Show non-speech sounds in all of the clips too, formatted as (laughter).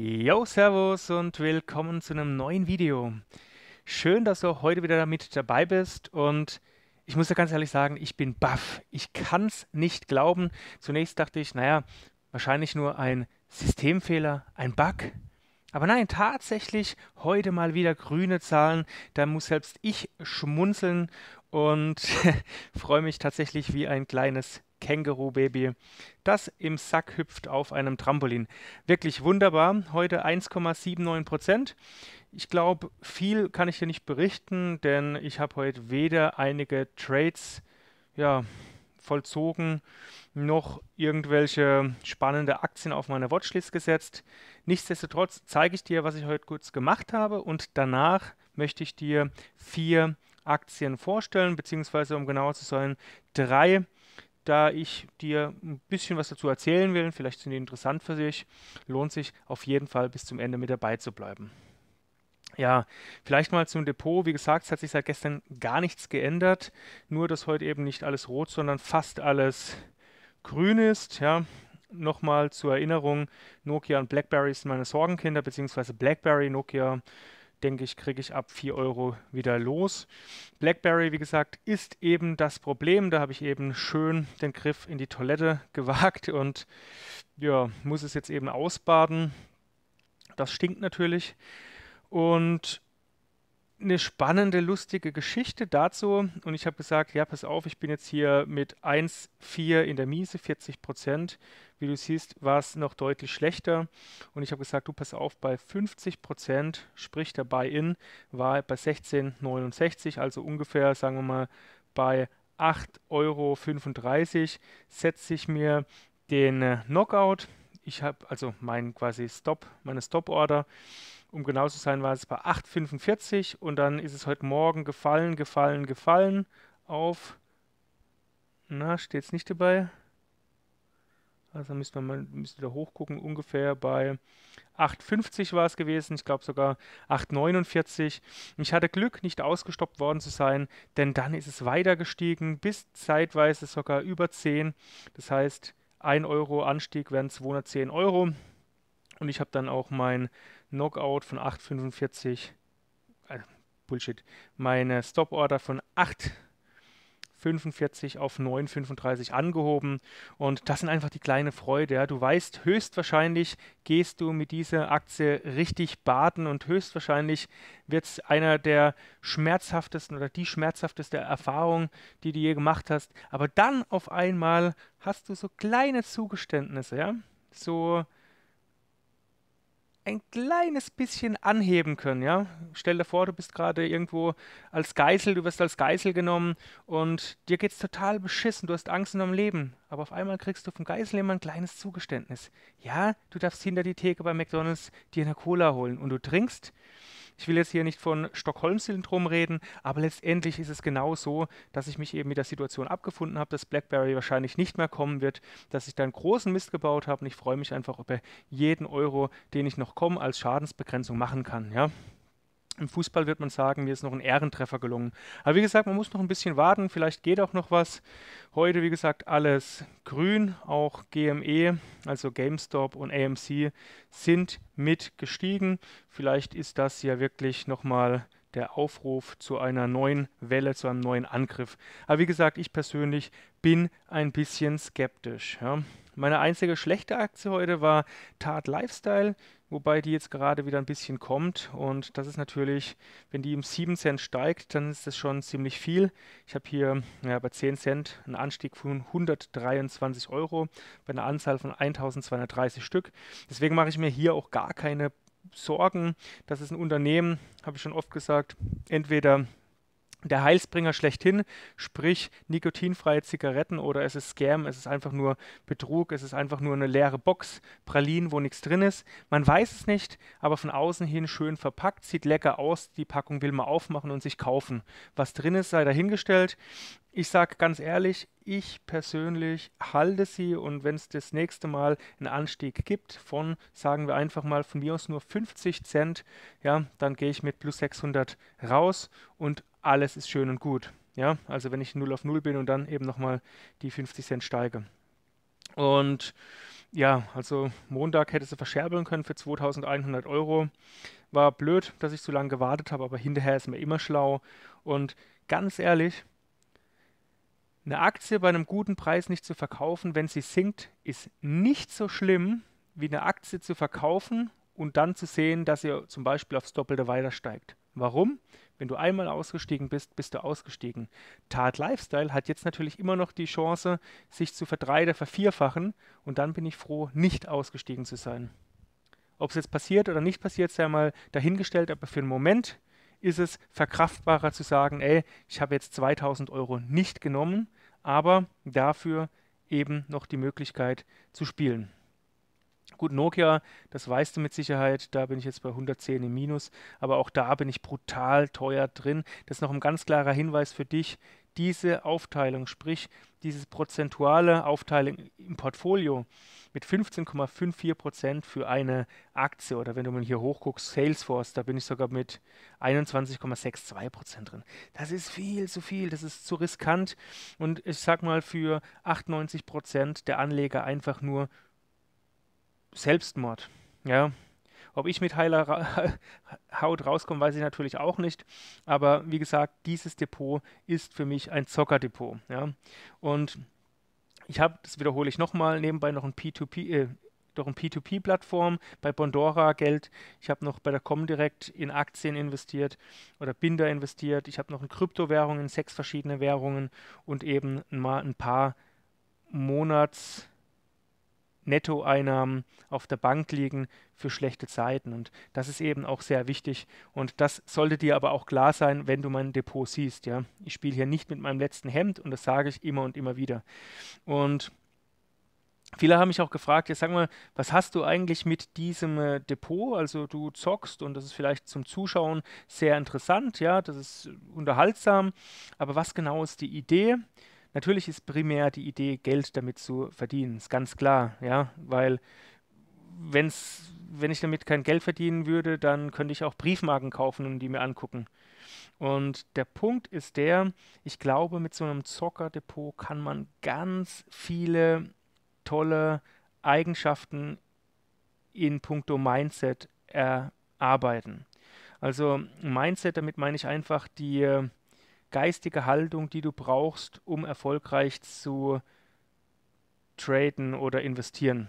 Yo, Servus und willkommen zu einem neuen Video. Schön, dass du heute wieder mit dabei bist und ich muss dir ganz ehrlich sagen, ich bin baff. Ich kann es nicht glauben. Zunächst dachte ich, naja, wahrscheinlich nur ein Systemfehler, ein Bug. Aber nein, tatsächlich heute mal wieder grüne Zahlen. Da muss selbst ich schmunzeln und (laughs) freue mich tatsächlich wie ein kleines Känguru-Baby, das im Sack hüpft auf einem Trampolin. Wirklich wunderbar. Heute 1,79 Prozent. Ich glaube, viel kann ich hier nicht berichten, denn ich habe heute weder einige Trades ja, vollzogen, noch irgendwelche spannende Aktien auf meine Watchlist gesetzt. Nichtsdestotrotz zeige ich dir, was ich heute kurz gemacht habe und danach möchte ich dir vier Aktien vorstellen, beziehungsweise um genauer zu sein, drei Aktien da ich dir ein bisschen was dazu erzählen will, vielleicht sind die interessant für sich, lohnt sich auf jeden Fall bis zum Ende mit dabei zu bleiben. Ja, vielleicht mal zum Depot. Wie gesagt, es hat sich seit gestern gar nichts geändert, nur dass heute eben nicht alles rot, sondern fast alles grün ist. Ja, nochmal zur Erinnerung, Nokia und BlackBerry sind meine Sorgenkinder, beziehungsweise BlackBerry, Nokia denke ich, kriege ich ab 4 Euro wieder los. BlackBerry, wie gesagt, ist eben das Problem. Da habe ich eben schön den Griff in die Toilette (laughs) gewagt und ja, muss es jetzt eben ausbaden. Das stinkt natürlich. Und eine spannende, lustige Geschichte dazu. Und ich habe gesagt, ja, pass auf, ich bin jetzt hier mit 1,4 in der Miese, 40 Prozent. Wie du siehst, war es noch deutlich schlechter. Und ich habe gesagt, du pass auf, bei 50 Prozent, sprich der Buy-in, war bei 16,69, also ungefähr, sagen wir mal, bei 8,35 Euro setze ich mir den Knockout. Ich habe also meinen quasi Stop, meine Stop-Order um genau zu sein, war es bei 8,45 und dann ist es heute Morgen gefallen, gefallen, gefallen auf, na, steht es nicht dabei? Also müssen wir mal müssen da hochgucken, ungefähr bei 8,50 war es gewesen, ich glaube sogar 8,49. Ich hatte Glück, nicht ausgestoppt worden zu sein, denn dann ist es weiter gestiegen bis zeitweise sogar über 10. Das heißt, 1 Euro Anstieg wären 210 Euro. Und ich habe dann auch mein Knockout von 8,45. Äh, also Bullshit. Meine Stop-Order von 8,45 auf 9,35 angehoben. Und das sind einfach die kleine Freude. Ja. Du weißt, höchstwahrscheinlich gehst du mit dieser Aktie richtig baden und höchstwahrscheinlich wird es einer der schmerzhaftesten oder die schmerzhafteste Erfahrung, die du je gemacht hast. Aber dann auf einmal hast du so kleine Zugeständnisse, ja. So ein kleines bisschen anheben können, ja? Stell dir vor, du bist gerade irgendwo als Geisel, du wirst als Geisel genommen und dir geht es total beschissen, du hast Angst in deinem Leben, aber auf einmal kriegst du vom Geisel immer ein kleines Zugeständnis. Ja, du darfst hinter die Theke bei McDonald's dir eine Cola holen und du trinkst ich will jetzt hier nicht von Stockholm-Syndrom reden, aber letztendlich ist es genau so, dass ich mich eben mit der Situation abgefunden habe, dass BlackBerry wahrscheinlich nicht mehr kommen wird, dass ich da einen großen Mist gebaut habe und ich freue mich einfach über jeden Euro, den ich noch komme, als Schadensbegrenzung machen kann. Ja. Im Fußball wird man sagen, mir ist noch ein Ehrentreffer gelungen. Aber wie gesagt, man muss noch ein bisschen warten, vielleicht geht auch noch was. Heute, wie gesagt, alles grün, auch GME, also GameStop und AMC sind mit gestiegen. Vielleicht ist das ja wirklich nochmal der Aufruf zu einer neuen Welle, zu einem neuen Angriff. Aber wie gesagt, ich persönlich bin ein bisschen skeptisch. Ja. Meine einzige schlechte Aktie heute war Tat Lifestyle wobei die jetzt gerade wieder ein bisschen kommt. Und das ist natürlich, wenn die um 7 Cent steigt, dann ist das schon ziemlich viel. Ich habe hier ja, bei 10 Cent einen Anstieg von 123 Euro bei einer Anzahl von 1230 Stück. Deswegen mache ich mir hier auch gar keine Sorgen. Das ist ein Unternehmen, habe ich schon oft gesagt, entweder der Heilsbringer schlechthin, sprich nikotinfreie Zigaretten oder es ist Scam, es ist einfach nur Betrug, es ist einfach nur eine leere Box, Pralinen, wo nichts drin ist. Man weiß es nicht, aber von außen hin schön verpackt, sieht lecker aus, die Packung will man aufmachen und sich kaufen. Was drin ist, sei dahingestellt. Ich sage ganz ehrlich, ich persönlich halte sie und wenn es das nächste Mal einen Anstieg gibt von, sagen wir einfach mal, von mir aus nur 50 Cent, ja, dann gehe ich mit plus 600 raus und alles ist schön und gut. Ja, also wenn ich 0 auf 0 bin und dann eben nochmal die 50 Cent steige. Und ja, also Montag hätte sie verscherbeln können für 2100 Euro. War blöd, dass ich so lange gewartet habe, aber hinterher ist mir immer schlau. Und ganz ehrlich, eine Aktie bei einem guten Preis nicht zu verkaufen, wenn sie sinkt, ist nicht so schlimm, wie eine Aktie zu verkaufen und dann zu sehen, dass sie zum Beispiel aufs Doppelte weiter steigt. Warum? Wenn du einmal ausgestiegen bist, bist du ausgestiegen. Tat Lifestyle hat jetzt natürlich immer noch die Chance, sich zu verdreifachen, vervierfachen und dann bin ich froh, nicht ausgestiegen zu sein. Ob es jetzt passiert oder nicht passiert, sei mal dahingestellt, aber für den Moment ist es verkraftbarer zu sagen, ey, ich habe jetzt 2000 Euro nicht genommen, aber dafür eben noch die Möglichkeit zu spielen. Gut, Nokia, das weißt du mit Sicherheit, da bin ich jetzt bei 110 im Minus, aber auch da bin ich brutal teuer drin. Das ist noch ein ganz klarer Hinweis für dich. Diese Aufteilung, sprich dieses prozentuale Aufteilung im Portfolio mit 15,54 Prozent für eine Aktie oder wenn du mal hier hochguckst, Salesforce, da bin ich sogar mit 21,62 Prozent drin. Das ist viel zu viel, das ist zu riskant und ich sag mal für 98 Prozent der Anleger einfach nur Selbstmord. Ja, ob ich mit heiler Ra (laughs) Haut rauskomme, weiß ich natürlich auch nicht. Aber wie gesagt, dieses Depot ist für mich ein Zockerdepot. Ja? Und ich habe, das wiederhole ich nochmal, nebenbei noch ein P2P, äh, doch ein P2P-Plattform bei Bondora Geld. Ich habe noch bei der Comdirect in Aktien investiert oder Binder investiert. Ich habe noch in Kryptowährungen, sechs verschiedene Währungen und eben mal ein paar Monats- Nettoeinnahmen auf der Bank liegen für schlechte Zeiten. Und das ist eben auch sehr wichtig. Und das sollte dir aber auch klar sein, wenn du mein Depot siehst. Ja? Ich spiele hier nicht mit meinem letzten Hemd und das sage ich immer und immer wieder. Und Viele haben mich auch gefragt, jetzt sag mal, was hast du eigentlich mit diesem äh, Depot? Also du zockst und das ist vielleicht zum Zuschauen sehr interessant, ja, das ist äh, unterhaltsam, aber was genau ist die Idee? Natürlich ist primär die Idee, Geld damit zu verdienen, ist ganz klar, ja, weil wenn's, wenn ich damit kein Geld verdienen würde, dann könnte ich auch Briefmarken kaufen und die mir angucken. Und der Punkt ist der, ich glaube, mit so einem Zockerdepot kann man ganz viele tolle Eigenschaften in puncto Mindset erarbeiten. Also Mindset, damit meine ich einfach die äh, geistige Haltung, die du brauchst, um erfolgreich zu traden oder investieren.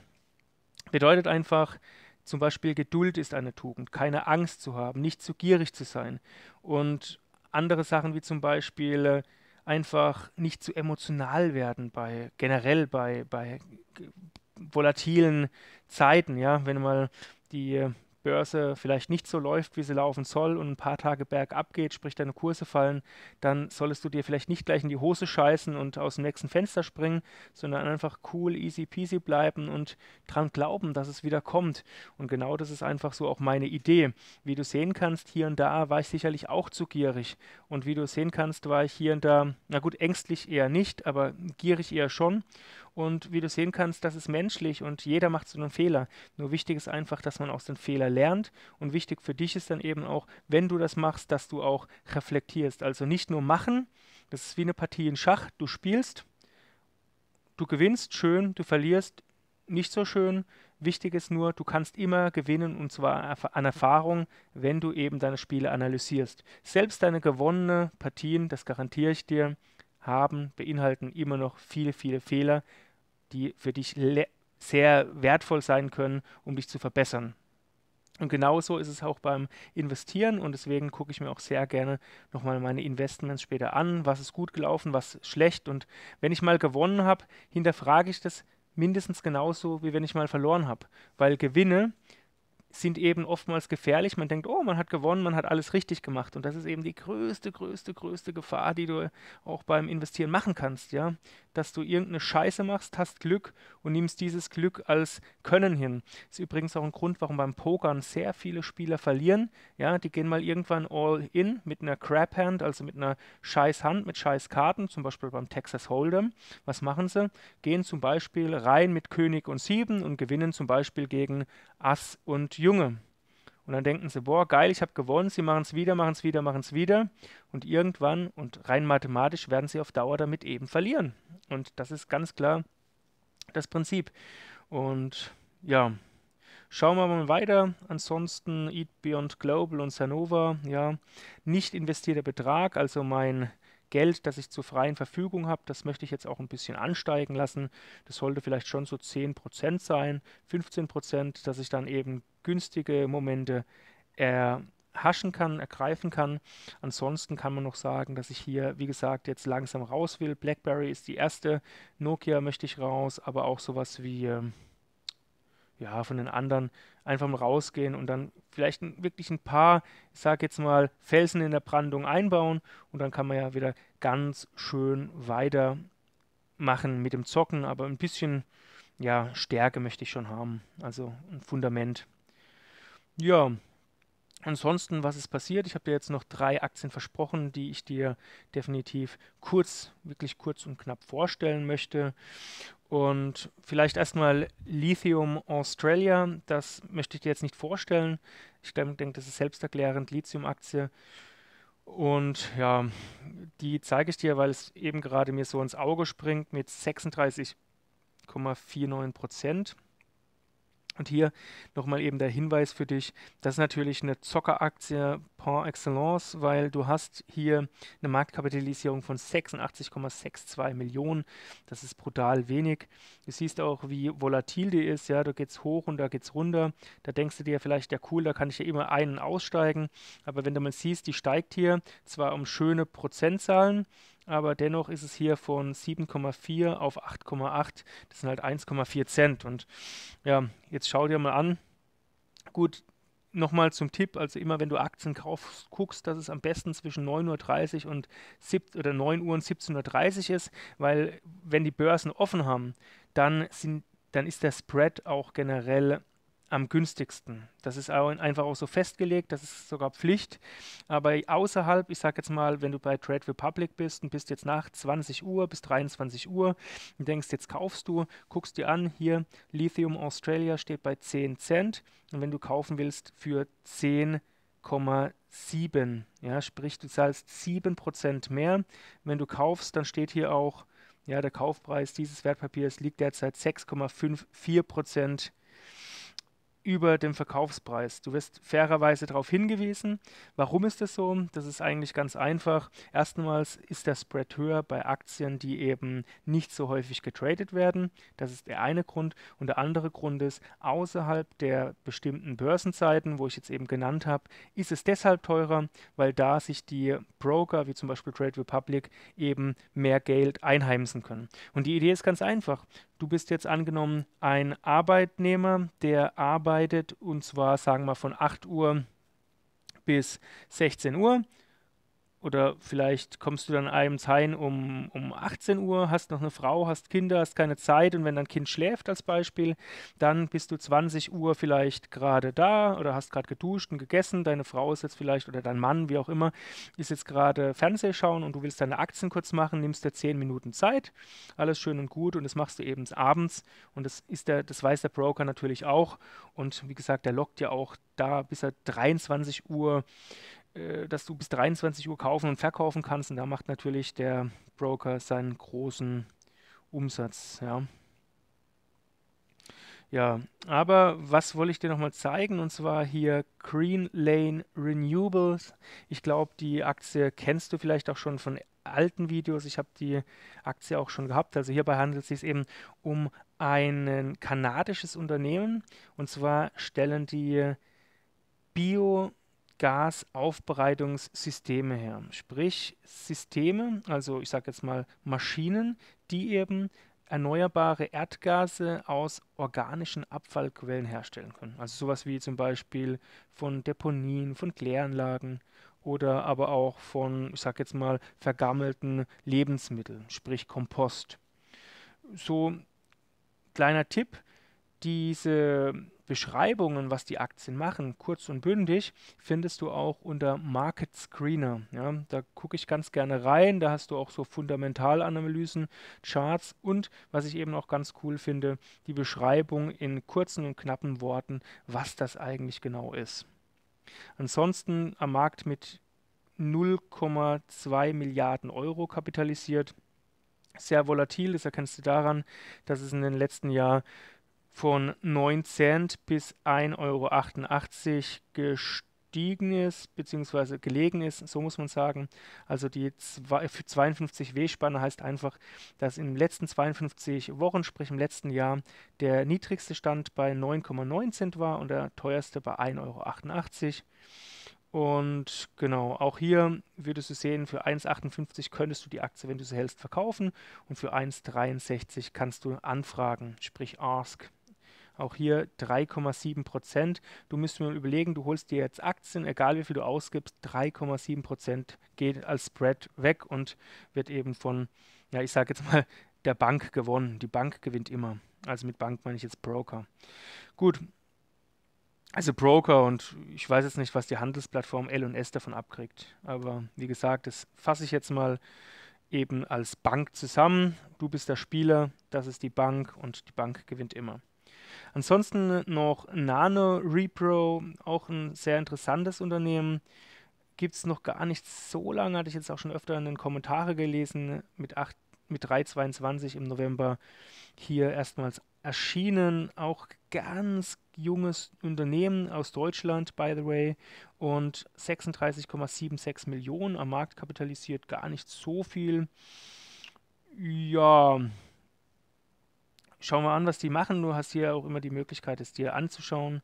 Bedeutet einfach, zum Beispiel Geduld ist eine Tugend, keine Angst zu haben, nicht zu gierig zu sein und andere Sachen wie zum Beispiel äh, einfach nicht zu emotional werden bei generell bei, bei volatilen Zeiten, ja, wenn mal die äh, Börse vielleicht nicht so läuft, wie sie laufen soll und ein paar Tage bergab geht, sprich deine Kurse fallen, dann solltest du dir vielleicht nicht gleich in die Hose scheißen und aus dem nächsten Fenster springen, sondern einfach cool, easy peasy bleiben und dran glauben, dass es wieder kommt. Und genau das ist einfach so auch meine Idee. Wie du sehen kannst, hier und da war ich sicherlich auch zu gierig. Und wie du sehen kannst, war ich hier und da, na gut, ängstlich eher nicht, aber gierig eher schon. Und wie du sehen kannst, das ist menschlich und jeder macht so einen Fehler. Nur wichtig ist einfach, dass man aus den Fehlern lernt. Und wichtig für dich ist dann eben auch, wenn du das machst, dass du auch reflektierst. Also nicht nur machen, das ist wie eine Partie in Schach. Du spielst, du gewinnst, schön, du verlierst, nicht so schön. Wichtig ist nur, du kannst immer gewinnen und zwar an Erfahrung, wenn du eben deine Spiele analysierst. Selbst deine gewonnenen Partien, das garantiere ich dir, haben, beinhalten immer noch viele, viele Fehler die für dich sehr wertvoll sein können, um dich zu verbessern. Und genauso ist es auch beim Investieren und deswegen gucke ich mir auch sehr gerne nochmal meine Investments später an, was ist gut gelaufen, was schlecht und wenn ich mal gewonnen habe, hinterfrage ich das mindestens genauso, wie wenn ich mal verloren habe, weil Gewinne sind eben oftmals gefährlich. Man denkt, oh, man hat gewonnen, man hat alles richtig gemacht. Und das ist eben die größte, größte, größte Gefahr, die du auch beim Investieren machen kannst, ja dass du irgendeine Scheiße machst, hast Glück und nimmst dieses Glück als Können hin. Das Ist übrigens auch ein Grund, warum beim Pokern sehr viele Spieler verlieren. Ja, die gehen mal irgendwann all in mit einer Crap Hand, also mit einer scheiß Hand, mit scheiß Karten, zum Beispiel beim Texas Hold'em. Was machen sie? Gehen zum Beispiel rein mit König und Sieben und gewinnen zum Beispiel gegen Ass und Junge. Und dann denken sie, boah, geil, ich habe gewonnen, sie machen es wieder, machen es wieder, machen es wieder. Und irgendwann, und rein mathematisch, werden sie auf Dauer damit eben verlieren. Und das ist ganz klar das Prinzip. Und ja, Schauen wir mal weiter. Ansonsten Eat Beyond Global und Sanova, ja, nicht investierter Betrag, also mein Geld, das ich zur freien Verfügung habe, das möchte ich jetzt auch ein bisschen ansteigen lassen. Das sollte vielleicht schon so 10% sein, 15%, dass ich dann eben günstige Momente erhaschen kann, ergreifen kann. Ansonsten kann man noch sagen, dass ich hier, wie gesagt, jetzt langsam raus will. BlackBerry ist die erste, Nokia möchte ich raus, aber auch sowas wie... Ähm, ja, von den anderen einfach mal rausgehen und dann vielleicht wirklich ein paar, ich sag jetzt mal, Felsen in der Brandung einbauen und dann kann man ja wieder ganz schön weitermachen mit dem Zocken, aber ein bisschen, ja, Stärke möchte ich schon haben, also ein Fundament. Ja, Ansonsten, was ist passiert? Ich habe dir jetzt noch drei Aktien versprochen, die ich dir definitiv kurz, wirklich kurz und knapp vorstellen möchte. Und vielleicht erstmal Lithium Australia. Das möchte ich dir jetzt nicht vorstellen. Ich denke, das ist selbsterklärend. Lithium-Aktie. Und ja, die zeige ich dir, weil es eben gerade mir so ins Auge springt mit 36,49 Prozent. Und hier nochmal eben der Hinweis für dich, das ist natürlich eine Zockeraktie par excellence, weil du hast hier eine Marktkapitalisierung von 86,62 Millionen. Das ist brutal wenig. Du siehst auch, wie volatil die ist. Ja, da es hoch und da geht es runter. Da denkst du dir vielleicht, ja cool, da kann ich ja immer einen aussteigen. Aber wenn du mal siehst, die steigt hier zwar um schöne Prozentzahlen, aber dennoch ist es hier von 7,4 auf 8,8. Das sind halt 1,4 Cent. Und ja, jetzt schau dir mal an. Gut, nochmal zum Tipp, also immer wenn du Aktien kaufst, guckst, dass es am besten zwischen 9.30 Uhr und 7, oder 9 Uhr und 17.30 Uhr ist, weil wenn die Börsen offen haben, dann, sind, dann ist der Spread auch generell am günstigsten. Das ist auch einfach auch so festgelegt, das ist sogar Pflicht. Aber außerhalb, ich sage jetzt mal, wenn du bei Trade Republic bist und bist jetzt nach 20 Uhr bis 23 Uhr und denkst, jetzt kaufst du, guckst dir an, hier Lithium Australia steht bei 10 Cent und wenn du kaufen willst für 10,7, ja, sprich du zahlst 7% mehr. Wenn du kaufst, dann steht hier auch, ja, der Kaufpreis dieses Wertpapiers liegt derzeit 6,54 Prozent über dem Verkaufspreis. Du wirst fairerweise darauf hingewiesen. Warum ist das so? Das ist eigentlich ganz einfach. Erstmals ist der Spread höher bei Aktien, die eben nicht so häufig getradet werden. Das ist der eine Grund. Und der andere Grund ist, außerhalb der bestimmten Börsenzeiten, wo ich jetzt eben genannt habe, ist es deshalb teurer, weil da sich die Broker, wie zum Beispiel Trade Republic, eben mehr Geld einheimsen können. Und die Idee ist ganz einfach. Du bist jetzt angenommen ein Arbeitnehmer, der arbeitet arbeitet und zwar sagen wir von 8 Uhr bis 16 Uhr oder vielleicht kommst du dann abends heim um, um 18 Uhr, hast noch eine Frau, hast Kinder, hast keine Zeit und wenn dein Kind schläft als Beispiel, dann bist du 20 Uhr vielleicht gerade da oder hast gerade geduscht und gegessen, deine Frau ist jetzt vielleicht oder dein Mann, wie auch immer, ist jetzt gerade Fernseh schauen und du willst deine Aktien kurz machen, nimmst dir 10 Minuten Zeit, alles schön und gut und das machst du eben abends und das ist der, das weiß der Broker natürlich auch und wie gesagt, der lockt ja auch da, bis er 23 Uhr äh, dass du bis 23 Uhr kaufen und verkaufen kannst. Und da macht natürlich der Broker seinen großen Umsatz. Ja. Ja, aber was wollte ich dir nochmal zeigen? Und zwar hier Green Lane Renewables. Ich glaube, die Aktie kennst du vielleicht auch schon von alten Videos. Ich habe die Aktie auch schon gehabt. Also hierbei handelt es sich eben um ein kanadisches Unternehmen. Und zwar stellen die Bio- Gasaufbereitungssysteme her. Sprich Systeme, also ich sage jetzt mal Maschinen, die eben erneuerbare Erdgase aus organischen Abfallquellen herstellen können. Also sowas wie zum Beispiel von Deponien, von Kläranlagen oder aber auch von, ich sage jetzt mal, vergammelten Lebensmitteln, sprich Kompost. So kleiner Tipp, diese Beschreibungen, was die Aktien machen, kurz und bündig, findest du auch unter Market Screener. Ja, da gucke ich ganz gerne rein. Da hast du auch so Fundamentalanalysen, Charts und, was ich eben auch ganz cool finde, die Beschreibung in kurzen und knappen Worten, was das eigentlich genau ist. Ansonsten am Markt mit 0,2 Milliarden Euro kapitalisiert. Sehr volatil, das erkennst du daran, dass es in den letzten Jahren von 9 Cent bis 1,88 Euro gestiegen ist, beziehungsweise gelegen ist, so muss man sagen. Also die 52 W-Spanne heißt einfach, dass in den letzten 52 Wochen, sprich im letzten Jahr, der niedrigste Stand bei 9,9 Cent war und der teuerste bei 1,88 Euro. Und genau, auch hier würdest du sehen, für 1,58 könntest du die Aktie, wenn du sie hältst, verkaufen und für 1,63 kannst du anfragen, sprich ask. Auch hier 3,7 Prozent. Du müsstest mir überlegen, du holst dir jetzt Aktien, egal wie viel du ausgibst, 3,7 Prozent geht als Spread weg und wird eben von, ja, ich sage jetzt mal, der Bank gewonnen. Die Bank gewinnt immer. Also mit Bank meine ich jetzt Broker. Gut. Also Broker und ich weiß jetzt nicht, was die Handelsplattform L&S davon abkriegt. Aber wie gesagt, das fasse ich jetzt mal eben als Bank zusammen. Du bist der Spieler, das ist die Bank und die Bank gewinnt immer. Ansonsten noch Nano Repro, auch ein sehr interessantes Unternehmen. Gibt es noch gar nicht so lange, hatte ich jetzt auch schon öfter in den Kommentaren gelesen, mit, 8, mit 3,22 im November hier erstmals erschienen. Auch ganz junges Unternehmen aus Deutschland, by the way, und 36,76 Millionen am Markt kapitalisiert, gar nicht so viel. Ja, schauen wir an, was die machen. Du hast hier auch immer die Möglichkeit, es dir anzuschauen.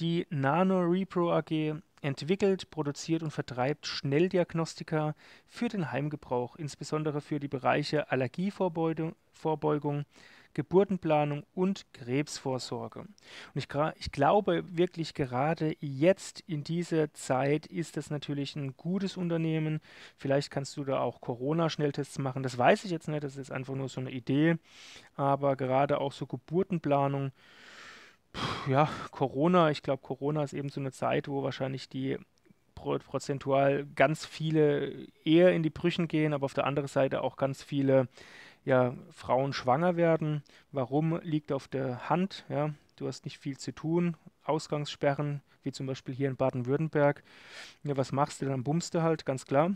Die Nano Repro AG entwickelt, produziert und vertreibt Schnelldiagnostika für den Heimgebrauch, insbesondere für die Bereiche Allergievorbeugung, Geburtenplanung und Krebsvorsorge. Und ich, ich glaube wirklich gerade jetzt in dieser Zeit ist das natürlich ein gutes Unternehmen. Vielleicht kannst du da auch Corona-Schnelltests machen. Das weiß ich jetzt nicht, das ist einfach nur so eine Idee. Aber gerade auch so Geburtenplanung ja, Corona, ich glaube, Corona ist eben so eine Zeit, wo wahrscheinlich die prozentual ganz viele eher in die Brüchen gehen, aber auf der anderen Seite auch ganz viele ja, Frauen schwanger werden. Warum liegt auf der Hand? Ja, du hast nicht viel zu tun. Ausgangssperren, wie zum Beispiel hier in Baden-Württemberg. Ja, was machst du? Dann bummst du halt, ganz klar.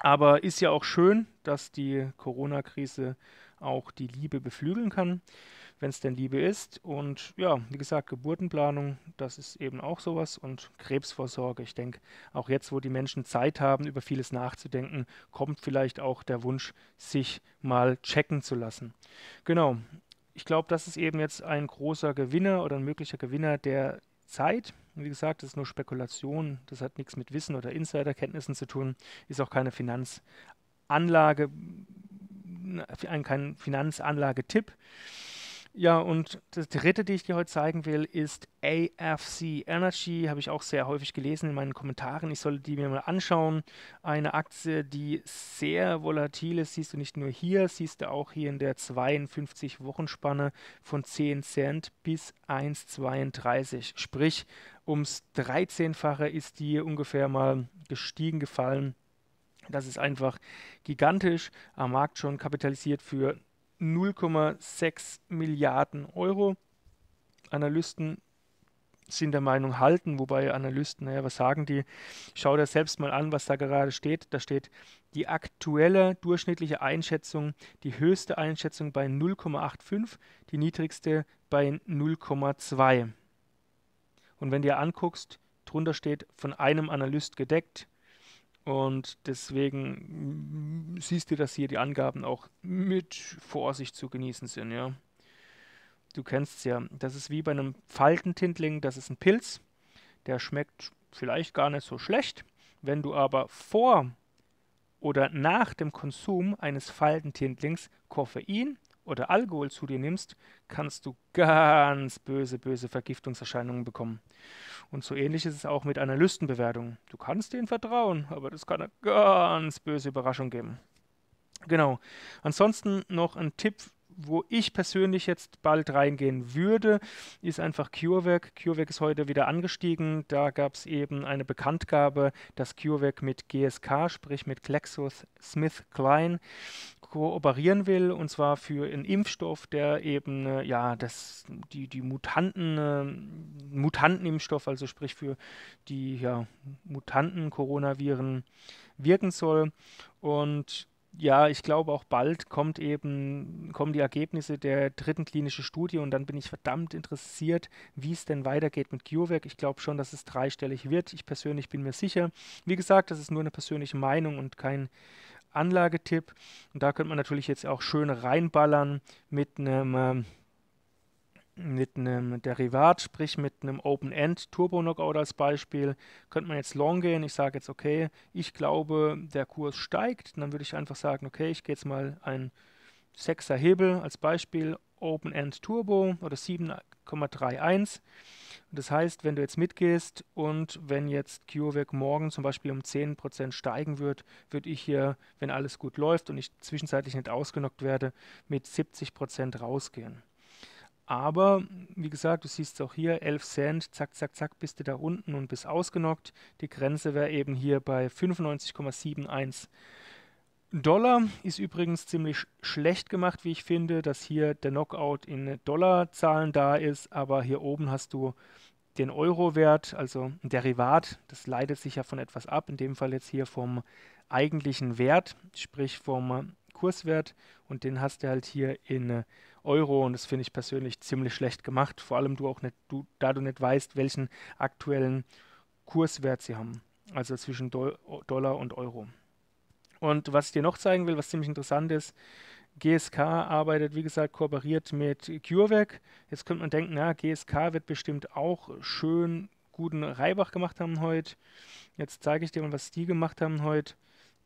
Aber ist ja auch schön, dass die Corona-Krise auch die Liebe beflügeln kann wenn es denn Liebe ist. Und ja, wie gesagt, Geburtenplanung, das ist eben auch sowas und Krebsvorsorge. Ich denke, auch jetzt, wo die Menschen Zeit haben, über vieles nachzudenken, kommt vielleicht auch der Wunsch, sich mal checken zu lassen. Genau. Ich glaube, das ist eben jetzt ein großer Gewinner oder ein möglicher Gewinner der Zeit. Wie gesagt, das ist nur Spekulation, das hat nichts mit Wissen oder Insiderkenntnissen zu tun, ist auch keine Finanzanlage, kein Finanzanlagetipp. Ja, und das dritte, die ich dir heute zeigen will, ist AFC Energy. Habe ich auch sehr häufig gelesen in meinen Kommentaren. Ich sollte die mir mal anschauen. Eine Aktie, die sehr volatil ist, siehst du nicht nur hier, siehst du auch hier in der 52-Wochenspanne von 10 Cent bis 1,32. Sprich, ums 13-fache ist die ungefähr mal gestiegen gefallen. Das ist einfach gigantisch, am Markt schon kapitalisiert für 0,6 Milliarden Euro. Analysten sind der Meinung halten, wobei Analysten, naja, was sagen die? Schau dir selbst mal an, was da gerade steht. Da steht die aktuelle durchschnittliche Einschätzung, die höchste Einschätzung bei 0,85, die niedrigste bei 0,2. Und wenn du dir anguckst, drunter steht von einem Analyst gedeckt, und deswegen siehst du, dass hier die Angaben auch mit Vorsicht zu genießen sind, ja. Du kennst es ja. Das ist wie bei einem Faltentintling, das ist ein Pilz. Der schmeckt vielleicht gar nicht so schlecht. Wenn du aber vor oder nach dem Konsum eines Faltentintlings Koffein oder Alkohol zu dir nimmst, kannst du ganz böse, böse Vergiftungserscheinungen bekommen. Und so ähnlich ist es auch mit Analystenbewertungen. Du kannst denen vertrauen, aber das kann eine ganz böse Überraschung geben. Genau. Ansonsten noch ein Tipp wo ich persönlich jetzt bald reingehen würde, ist einfach CureVac. CureVac ist heute wieder angestiegen. Da gab es eben eine Bekanntgabe, dass CureVac mit GSK, sprich mit GlaxoSmithKline, kooperieren will, und zwar für einen Impfstoff, der eben äh, ja das, die, die Mutanten, äh, Mutantenimpfstoff, also sprich für die ja, Mutanten-Coronaviren wirken soll. Und ja, ich glaube auch bald kommt eben, kommen die Ergebnisse der dritten klinischen Studie und dann bin ich verdammt interessiert, wie es denn weitergeht mit CureVac. Ich glaube schon, dass es dreistellig wird. Ich persönlich bin mir sicher. Wie gesagt, das ist nur eine persönliche Meinung und kein Anlagetipp. Und da könnte man natürlich jetzt auch schön reinballern mit einem ähm, mit einem Derivat, sprich mit einem Open-End Turbo Knockout als Beispiel, könnte man jetzt long gehen. Ich sage jetzt, okay, ich glaube, der Kurs steigt. dann würde ich einfach sagen, okay, ich gehe jetzt mal ein 6er Hebel als Beispiel, Open-End Turbo oder 7,31. Das heißt, wenn du jetzt mitgehst und wenn jetzt CureVac morgen zum Beispiel um 10% steigen wird, würde ich hier, wenn alles gut läuft und ich zwischenzeitlich nicht ausgenockt werde, mit 70% rausgehen. Aber wie gesagt, du siehst es auch hier, 11 Cent, zack, zack, zack, bist du da unten und bist ausgenockt. Die Grenze wäre eben hier bei 95,71 Dollar. Ist übrigens ziemlich schlecht gemacht, wie ich finde, dass hier der Knockout in Dollarzahlen da ist, aber hier oben hast du den Euro-Wert, also ein Derivat, das leitet sich ja von etwas ab, in dem Fall jetzt hier vom eigentlichen Wert, sprich vom Kurswert und den hast du halt hier in Euro und das finde ich persönlich ziemlich schlecht gemacht. Vor allem du auch nicht, du, da du nicht weißt, welchen aktuellen Kurswert sie haben. Also zwischen Do Dollar und Euro. Und was ich dir noch zeigen will, was ziemlich interessant ist, GSK arbeitet, wie gesagt, kooperiert mit CureVac. Jetzt könnte man denken, na, GSK wird bestimmt auch schön guten Reibach gemacht haben heute. Jetzt zeige ich dir mal, was die gemacht haben heute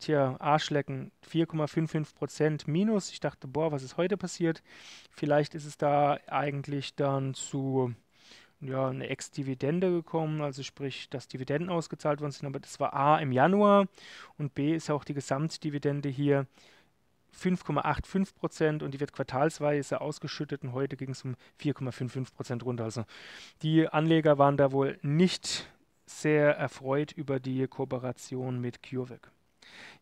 tja, Arschlecken, 4,55 Prozent minus. Ich dachte, boah, was ist heute passiert? Vielleicht ist es da eigentlich dann zu ja, eine Ex-Dividende gekommen, also sprich, dass Dividenden ausgezahlt worden sind, aber das war A im Januar und B ist auch die Gesamtdividende hier 5,85 Prozent und die wird quartalsweise ausgeschüttet und heute ging es um 4,55 Prozent runter. Also die Anleger waren da wohl nicht sehr erfreut über die Kooperation mit CureVac.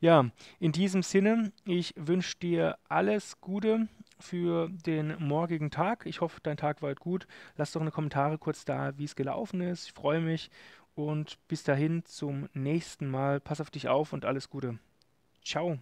Ja, in diesem Sinne, ich wünsche dir alles Gute für den morgigen Tag. Ich hoffe, dein Tag war gut. Lass doch eine Kommentare kurz da, wie es gelaufen ist. Ich freue mich und bis dahin zum nächsten Mal. Pass auf dich auf und alles Gute. Ciao.